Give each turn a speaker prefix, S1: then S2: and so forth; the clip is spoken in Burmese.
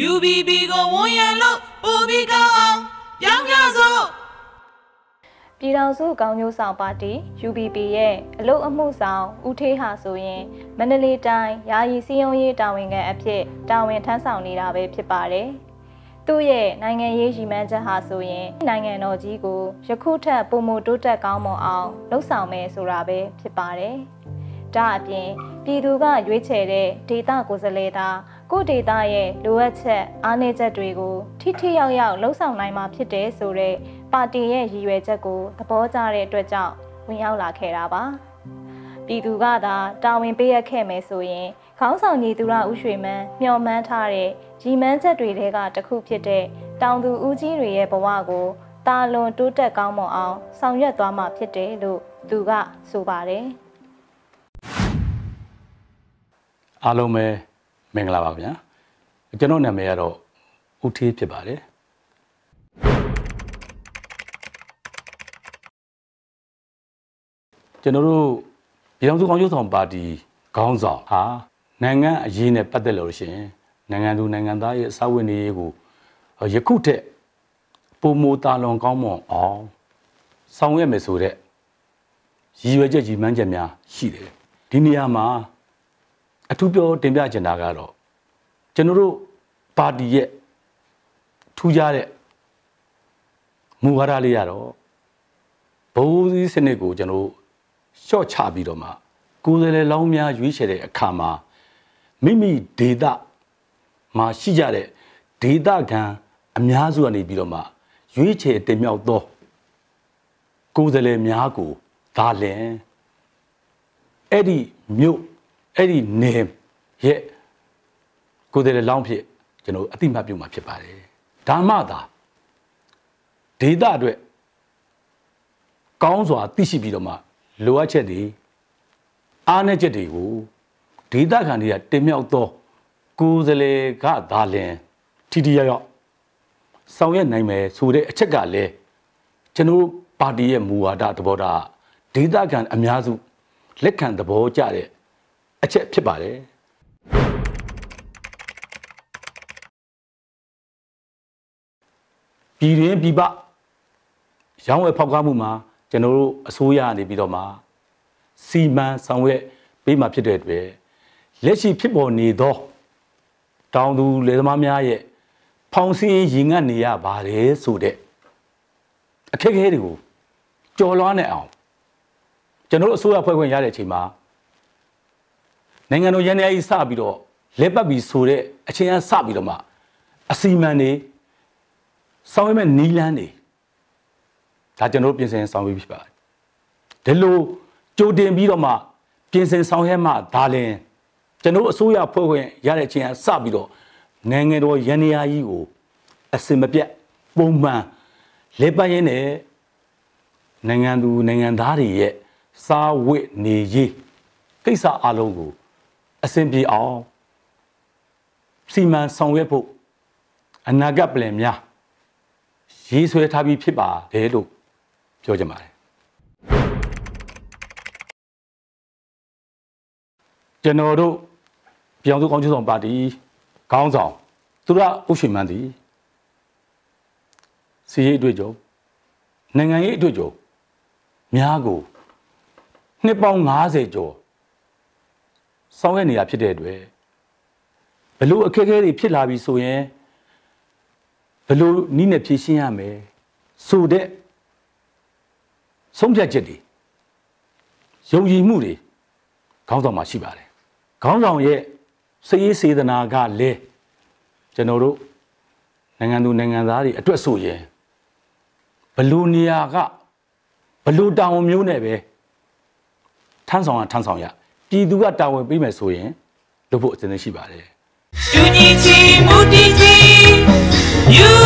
S1: UBB ကိုဝန်ရံလို့ပူပြီးကောင်းအောင်ပြောင်းရစို့ပြည်တော်စုကောင်းကျိုးဆောင်ပါတီ UBP ရဲ့အလို့အမှုဆောင်ဦးထေးဟာဆိုရင်မန္တလေးတိုင်းယာယီစီယုံရေးတာဝန်ခံအဖြစ်တာဝန်ထမ်းဆောင်နေတာပဲဖြစ်ပါတယ်။သူ့ရဲ့နိုင်ငံရေးရည်မှန်းချက်ဟာဆိုရင်နိုင်ငံတော်ကြီးကိုယခုထက်ပိုမိုတိုးတက်ကောင်းမွန်အောင်လှုပ်ဆောင်မယ်ဆိုတာပဲဖြစ်ပါတယ်။ဒါအပြင်ပြည်သူကရွေးချယ်တဲ့ဒေတာကိုယ်စားလှယ်သာကိုဒေတာရဲ့လိုအပ်ချက်အားနည်းချက်တွေကိုထိထိရောက်ရောက်လှုံ့ဆော်နိုင်မှာဖြစ်တယ်ဆိုတော့ပါတီရဲ့ရည်ရွယ်ချက်ကိုသဘောကျတဲ့အတွက်ကြောင့်ဝင်ရောက်လာခဲ့တာပါပြည်သူကသာတာဝန်ပေးရခဲ့မယ်ဆိုရင် ခေါင်းဆောင်ညီသူရဥရွှေမန်းမျှော်မှန်းထားတဲ့ရည်မှန်းချက်တွေထဲကတစ်ခုဖြစ်တဲ့တောင်သူဦးကြီးတွေရဲ့ဘဝကိုတာလွန်တိုးတက်ကောင်းမွန်အောင် ဆောင်ရွက်သွားမှာဖြစ်တယ်လို့သူကဆိုပါတယ်
S2: အားလုံးပဲမင်္ဂလာပါဗျာကျွန်တော်နာမည်ကတော့ဦးထေးဖြစ်ပါတယ်ကျွန်တော်တို့ပြည်ထောင်စုကောင်ရုံးဆောင်ပါတီခေါင်းဆောင်ဟာနိုင်ငံအရေးနဲ့ပတ်သက်လို့ရှင်နိုင်ငံသူနိုင်ငံသားရဲ့အစဝတ်နေရေးကိုယခုထက်ပုံမူတာလွန်ကောင်းမွန်အောင်ဆောင်ရွက်မယ်ဆိုတဲ့ရည်ရွယ်ချက်ကြီးမှန်းချက်များရှိတယ်ဒီနေရာမှာအထူးပြောတင်ပြချင်တာကတော့ကျွန်တော်တို့ပါတီရဲ့ထူးခြားတဲ့မူဝါဒလေးရတော့ဘိုးစည်းစနစ်ကိုကျွန်တော်ရှော့ချပြီးတော့မှကိုယ်စားလှယ်လောင်းများ ရွေးချယ်တဲ့အခါမှာမိမိဒေတာမှာရှိကြတဲ့ဒေတာခံအများစုကနေပြီးတော့မှ ရွေးချယ်တင်မြှောက်သောကိုယ်စားလှယ်များကိုဒါလင်အဲ့ဒီမြို့အဲ့ဒီနေရဲ့ကိုယ်တည်းလောင်းဖြစ် ကျွန်တော်အတိမတ်ပြုမှာဖြစ်ပါတယ်ဒါမှသာဒေတာအတွက်ကောင်းစွာ သိရှိပြီးတော့မှလိုအပ်ချက်တွေအားနည်းချက်တွေကိုဒေတာခံတွေကတင်မြောက်သောကိုယ်စလေကဒါလင်ထီထီရောက်ရောက်ဆောင်ရွက်နိုင်မယ်ဆိုတဲ့အချက်ကလည်းကျွန်တော်ပါတီရဲ့မူဝါဒသဘောထားဒေတာခံအများစုလက်ခံသဘောကျတဲ့အချက်ဖြစ်ပါတယ်ပြည်ရင်းပြည်ပရောင်းဝယ်ဖောက်ကားမှုမှာ ကျွန်တော်တို့အစိုးရနေပြီးတော့မှစီမံဆောင်ရွက်ပေးမှာဖြစ်တဲ့အတွက်လက်ရှိဖြစ်ပေါ်နေသော တောင်သူလယ်သမားများရဲ့ဖောင်စင်းရင်ငတ်နေရပါတယ်ဆိုတဲ့အခက်အခဲတွေကိုကြော်လွှားနေအောင်ကျွန်တော်တို့အစိုးရဖွဲ့ခွင့်ရတဲ့အချိန်မှာနိုင်ငံတော်ရန်ရည်စပြီးတော့လဲပတ်ပြီးဆိုတဲ့အချိန်အားစပြီးတော့မှအစီမံတွေဆောင်ရွက်မဲ့နီလန်းတွေဒါကျွန်တော်ပြင်ဆင်ဆောင်ပြီးဖြစ်ပါတယ်ဒီလိုကြိုတင်ပြီးတော့မှပြင်ဆင်ဆောင်ရွက်မှဒါလင်ကျွန်တော်အစိုးရဖွဲ့ခွင့်ရတဲ့အချိန်အားစပြီးတော့နိုင်ငံတော်ရန်ရည်ကြီးကိုအစင်မပြတ်ပုံမှန်လဲပတ်ရင်းနဲ့နိုင်ငံသူနိုင်ငံသားတွေရဲ့စားဝတ်နေရေးကိစ္စအလုံးကိုအဆင်ပြေအောင်စီမံဆောင်ရွက်ဖို့အနာဂတ်ပလန်များရေးဆွဲထားပြီးဖြစ်ပါတယ်လို့ပြောချင်ပါတယ်ကျွန်တော်တို့ပြောင်စုကောင်းကျိုးဆောင်ပါတီခေါင်းဆောင်သူရဥရှိမန်းသည်စီရေးအတွေ့အကြုံနိုင်ငံရေးအတွေ့အကြုံများကိုနှစ်ပေါင်း90ကျော်ဆောင်ရွက်နေတာဖြစ်တဲ့အတွက်ဘလို့အခက်အခဲတွေဖြစ်လာပြီဆိုရင်ဘလို့နီးနဲ့ဖြေရှင်းရမယ်ဆိုတဲ့ဆုံးဖြတ်ချက်တွေယုံကြည်မှုတွေခေါင်းဆောင်မှာရှိပါတယ်ခေါင်းဆောင်ရဲ့စိတ်ရေးစေတနာကလည်းကျွန်တော်တို့နိုင်ငံသူနိုင်ငံသားတွေအတွက်ဆိုရင်ဘလို့နေရာကဘလို့တောင်မျိုးနဲ့ပဲထမ်းဆောင်ရထမ်းဆောင်ရပြည်သူကတာဝန်ပေးမယ်ဆိုရင်လုပ်ဖို့အစဉ်သင့်ရှိပါတယ်။
S1: Unity Mutiji You